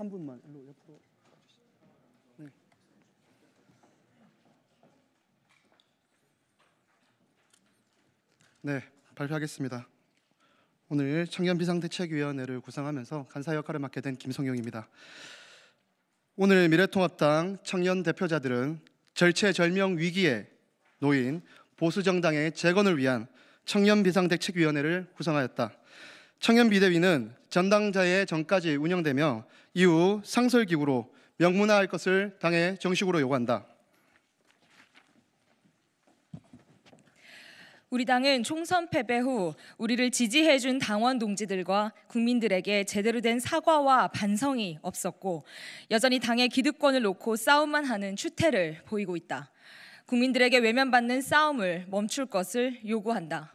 한 분만 일로 옆으로 네. 네, 발표하겠습니다. 오늘 청년 비상대책위원회를 구성하면서 간사 역할을 맡게 된 김성용입니다. 오늘 미래통합당 청년 대표자들은 절체절명 위기에 놓인 보수 정당의 재건을 위한 청년 비상대책위원회를 구성하였다. 청년 비대위는 전당자의 전까지 운영되며 이후 상설기구로 명문화할 것을 당에 정식으로 요구한다. 우리 당은 총선 패배 후 우리를 지지해준 당원 동지들과 국민들에게 제대로 된 사과와 반성이 없었고 여전히 당의 기득권을 놓고 싸움만 하는 추태를 보이고 있다. 국민들에게 외면받는 싸움을 멈출 것을 요구한다.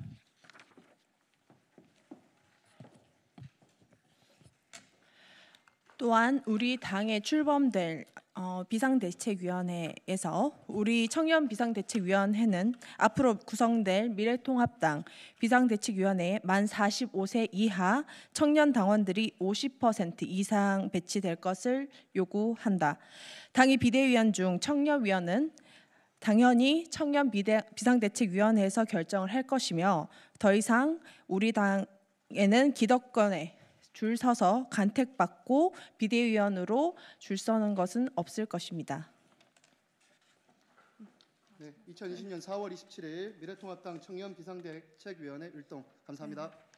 또한 우리 당에 출범될 어, 비상대책위원회에서 우리 청년 비상대책위원회는 앞으로 구성될 미래통합당 비상대책위원회에 만 45세 이하 청년 당원들이 50% 이상 배치될 것을 요구한다. 당의 비대위원 중 청년위원은 당연히 청년 비대, 비상대책위원회에서 결정을 할 것이며 더 이상 우리 당에는 기득권에 줄 서서 간택받고 비대위원으로 줄 서는 것은 없을 것입니다. 네, 2020년 4월 27일 미래통합당 청년 비상대책위원회 일동 감사합니다. 네.